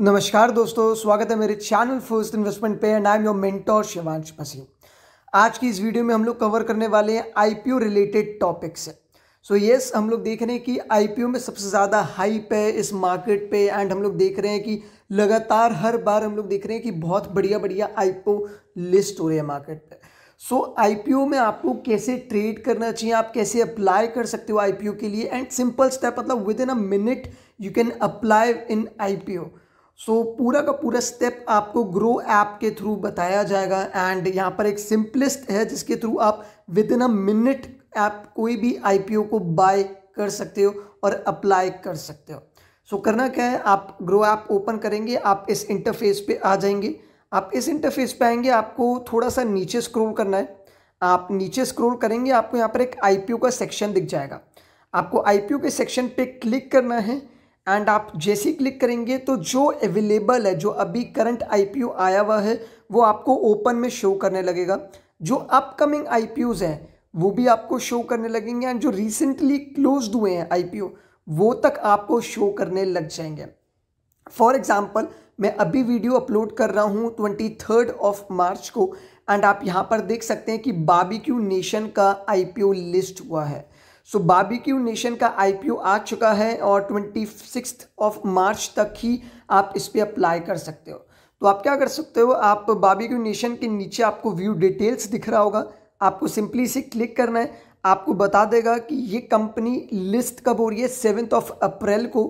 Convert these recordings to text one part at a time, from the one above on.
नमस्कार दोस्तों स्वागत है मेरे चैनल फर्स्ट इन्वेस्टमेंट पे and I am your mentor Shivansh Masih आज की इस वीडियो में हम लोग कवर करने वाले हैं IPO related topics so yes हम लोग देख रहे हैं कि आईपीओ में सबसे ज़्यादा हाइप है इस मार्केट पे एंड हम लोग देख रहे हैं कि लगातार हर बार हम लोग देख रहे हैं कि बहुत बढ़िया बढ़िया आईपीओ लिस्ट हो रही है मार्केट पे सो so, आईपीओ में आपको कैसे ट्रेड करना चाहिए आप कैसे अप्लाई कर सकते हो आईपीओ के लिए एंड सिंपल स्टेप मतलब within a minute you can apply in IPO so so, पूरा का पूरा स्टेप आपको ग्रो ऐप के थ्रू बताया जाएगा एंड यहाँ पर एक सिंपलेस्ट है जिसके थ्रू आप within a minute app कोई भी आईपीओ को बाय कर सकते हो और अप्लाई कर सकते हो सो so, करना क्या है आप ग्रो ऐप ओपन करेंगे आप इस इंटरफेस पे आ जाएंगे आप इस इंटरफेस पे आएंगे आपको थोड़ा सा नीचे स्क्रोल करना है आप नीचे स्क्रोल करेंगे आपको यहाँ पर एक आई का सेक्शन दिख जाएगा आपको आई के सेक्शन पर क्लिक करना है एंड आप जैसे ही क्लिक करेंगे तो जो अवेलेबल है जो अभी करंट आई आया हुआ है वो आपको ओपन में शो करने लगेगा जो अपकमिंग आईपीओज हैं वो भी आपको शो करने लगेंगे एंड जो रिसेंटली क्लोज हुए हैं आई वो तक आपको शो करने लग जाएंगे फॉर एग्ज़ाम्पल मैं अभी वीडियो अपलोड कर रहा हूँ ट्वेंटी थर्ड ऑफ मार्च को एंड आप यहाँ पर देख सकते हैं कि बाबी नेशन का आई लिस्ट हुआ है सो बाबीक्यू नेशन का आईपीओ आ चुका है और ट्वेंटी सिक्स ऑफ मार्च तक ही आप इस पर अप्लाई कर सकते हो तो आप क्या कर सकते हो आप बाबीक्यू नेशन के नीचे आपको व्यू डिटेल्स दिख रहा होगा आपको सिंपली से क्लिक करना है आपको बता देगा कि ये कंपनी लिस्ट कब हो रही है सेवन्थ ऑफ अप्रैल को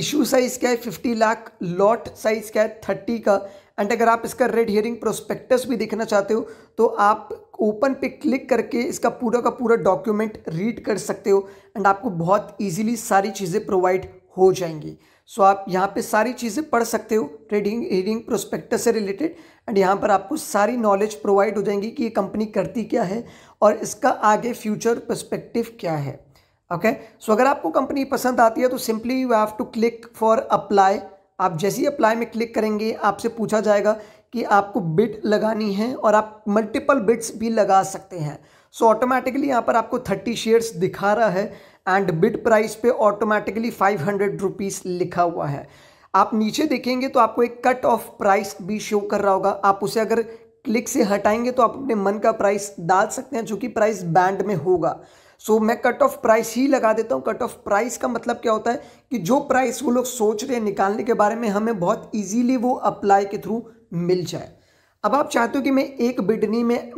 इशू साइज़ क्या है फिफ्टी लाख लॉट साइज़ क्या है थर्टी का एंड अगर आप इसका रेड हियरिंग प्रोस्पेक्टस भी देखना चाहते हो तो आप ओपन पे क्लिक करके इसका पूरा का पूरा डॉक्यूमेंट रीड कर सकते हो एंड आपको बहुत ईजिली सारी चीज़ें प्रोवाइड हो जाएंगी सो so, आप यहाँ पे सारी चीज़ें पढ़ सकते हो रेडिंग हियरिंग प्रोस्पेक्टस से रिलेटेड एंड यहाँ पर आपको सारी नॉलेज प्रोवाइड हो जाएंगी कि ये कंपनी करती क्या है और इसका आगे फ्यूचर प्रस्पेक्टिव क्या है ओके okay? सो so, अगर आपको कंपनी पसंद आती है तो simply you have to click for apply आप जैसे ही अप्लाई में क्लिक करेंगे आपसे पूछा जाएगा कि आपको बिट लगानी है और आप मल्टीपल बिट्स भी लगा सकते हैं सो ऑटोमेटिकली यहाँ पर आपको थर्टी शेयर्स दिखा रहा है एंड बिट प्राइस पे ऑटोमेटिकली फाइव हंड्रेड रुपीज़ लिखा हुआ है आप नीचे देखेंगे तो आपको एक कट ऑफ प्राइस भी शो कर रहा होगा आप उसे अगर क्लिक से हटाएंगे तो आप अपने मन का प्राइस डाल सकते हैं जो कि प्राइस बैंड में होगा सो so, मैं कट ऑफ प्राइस ही लगा देता हूँ कट ऑफ प्राइस का मतलब क्या होता है कि जो प्राइस वो लोग सोच रहे हैं निकालने के बारे में हमें बहुत इजीली वो अप्लाई के थ्रू मिल जाए अब आप चाहते हो कि मैं एक बिडनी में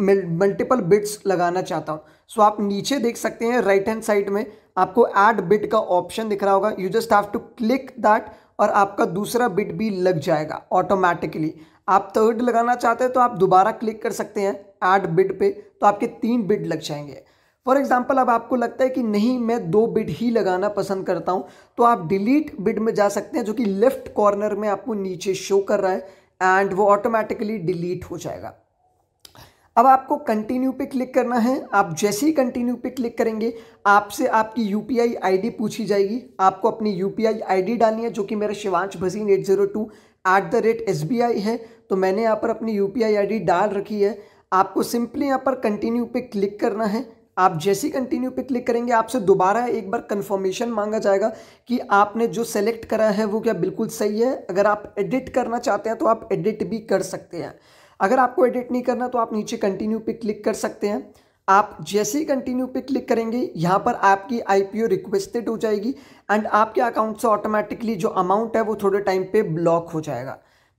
मल्टीपल बिड्स लगाना चाहता हूँ सो so, आप नीचे देख सकते हैं राइट हैंड साइड में आपको एड बिड का ऑप्शन दिख रहा होगा you just have to click that और आपका दूसरा बिड भी लग जाएगा ऑटोमेटिकली आप थर्ड लगाना चाहते हैं तो आप दोबारा क्लिक कर सकते हैं ऐड बिड पे तो आपके तीन बिड लग जाएंगे फॉर एग्जाम्पल अब आपको लगता है कि नहीं मैं दो बिड ही लगाना पसंद करता हूँ तो आप डिलीट बिड में जा सकते हैं जो कि लेफ्ट कॉर्नर में आपको नीचे शो कर रहा है एंड वो ऑटोमेटिकली डिलीट हो जाएगा अब आपको कंटिन्यू पे क्लिक करना है आप जैसे ही कंटिन्यू पे क्लिक करेंगे आपसे आपकी U P I I D पूछी जाएगी आपको अपनी U P I I D डालनी है जो कि मेरा Shivansh Bhasin at zero two at the rate S B I है तो मैंने यहाँ पर अपनी U P I I D डाल रखी है आपको सिंपली यहाँ पर कंटिन्यू पे क्लिक करना है आप जैसे ही कंटिन्यू पे क्लिक करेंगे आपसे दोबारा एक बार कंफर्मेशन मांगा जाएगा कि आपने जो सेलेक्ट करा है वो क्या बिल्कुल सही है अगर आप एडिट करना चाहते हैं तो आप एडिट भी कर सकते हैं अगर आपको एडिट नहीं करना तो आप नीचे कंटिन्यू पे क्लिक कर सकते हैं आप जैसे ही कंटिन्यू पे क्लिक करेंगे यहाँ पर आपकी आई रिक्वेस्टेड हो जाएगी एंड आपके अकाउंट से ऑटोमेटिकली जो अमाउंट है वो थोड़े टाइम पे ब्लॉक हो जाएगा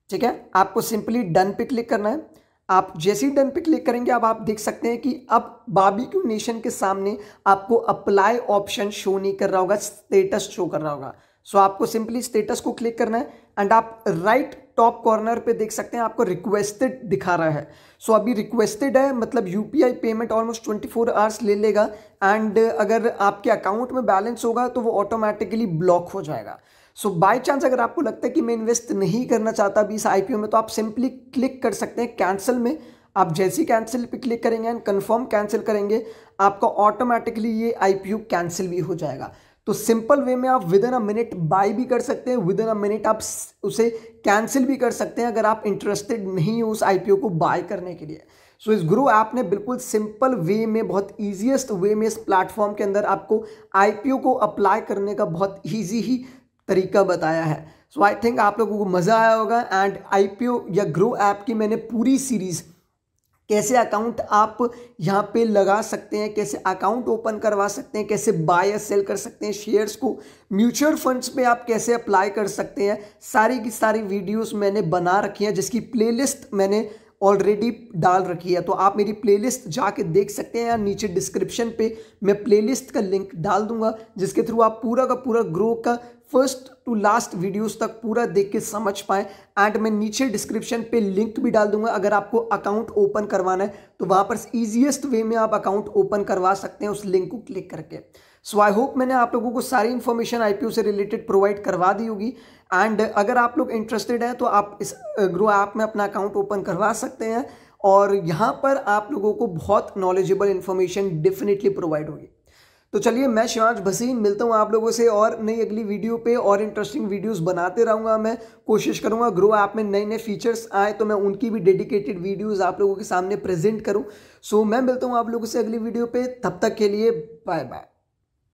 ठीक है आपको सिंपली डन पे क्लिक करना है आप जैसे ही डन पे क्लिक करेंगे अब आप देख सकते हैं कि अब क्यू नेशन के सामने आपको अप्लाई ऑप्शन शो नहीं कर रहा होगा स्टेटस शो कर रहा होगा सो so, आपको सिंपली स्टेटस को क्लिक करना है एंड आप राइट right टॉप कॉर्नर पे देख सकते हैं आपको रिक्वेस्टेड दिखा रहा है सो so, अभी रिक्वेस्टेड है मतलब you payment almost twenty four hours ले लेगा एंड अगर आपके अकाउंट में बैलेंस होगा तो वो ऑटोमेटिकली ब्लॉक हो जाएगा सो बाय चांस अगर आपको लगता है कि मैं इन्वेस्ट नहीं करना चाहता अभी इस आईपीओ में तो आप सिंपली क्लिक कर सकते हैं कैंसिल में आप जैसी कैंसिल पे क्लिक करेंगे एंड कंफर्म कैंसिल करेंगे आपका ऑटोमेटिकली ये आईपीओ कैंसिल भी हो जाएगा तो सिंपल वे में आप within a minute buy भी कर सकते हैं विद इन अ मिनट आप उसे कैंसिल भी कर सकते हैं अगर आप इंटरेस्टेड नहीं हो उस आईपीओ को बाय करने के लिए सो so, इस गुरु ऐप ने बिल्कुल सिंपल वे में बहुत ईजिएस्ट वे में इस प्लेटफॉर्म के अंदर आपको आईपीओ को अप्लाई करने का बहुत ईजी ही तरीका बताया है सो आई थिंक आप लोगों को मज़ा आया होगा एंड आईपीओ या ग्रो ऐप की मैंने पूरी सीरीज़ कैसे अकाउंट आप यहाँ पे लगा सकते हैं कैसे अकाउंट ओपन करवा सकते हैं कैसे बाय या सेल कर सकते हैं शेयर्स को म्यूचुअल फंड्स पे आप कैसे अप्लाई कर सकते हैं सारी की सारी वीडियोस मैंने बना रखी हैं जिसकी प्लेलिस्ट मैंने ऑलरेडी डाल रखी है तो आप मेरी प्लेलिस्ट जाके देख सकते हैं या नीचे डिस्क्रिप्शन पे मैं प्लेलिस्ट का लिंक डाल दूंगा जिसके थ्रू आप पूरा का पूरा ग्रो का फर्स्ट टू लास्ट वीडियोस तक पूरा देख के समझ पाएँ एंड मैं नीचे डिस्क्रिप्शन पे लिंक भी डाल दूंगा अगर आपको अकाउंट ओपन करवाना है तो वहां पर इजीएस्ट वे में आप अकाउंट ओपन करवा सकते हैं उस लिंक को क्लिक करके सो आई होप मैंने आप लोगों को सारी इन्फॉर्मेशन आई से रिलेटेड प्रोवाइड करवा दी होगी एंड अगर आप लोग इंटरेस्टेड हैं तो आप इस ग्रो ऐप में अपना अकाउंट ओपन करवा सकते हैं और यहाँ पर आप लोगों को बहुत नॉलेजेबल इन्फॉर्मेशन डेफिनेटली प्रोवाइड होगी तो चलिए मैं शिवांश भसीन मिलता हूँ आप लोगों से और नई अगली वीडियो पे और इंटरेस्टिंग वीडियोस बनाते रहूँगा मैं कोशिश करूँगा ग्रो ऐप में नए नए फीचर्स आए तो मैं उनकी भी डेडिकेटेड वीडियोस आप लोगों के सामने प्रेजेंट करूँ सो मैं मिलता हूँ आप लोगों से अगली वीडियो पर तब तक के लिए बाय बाय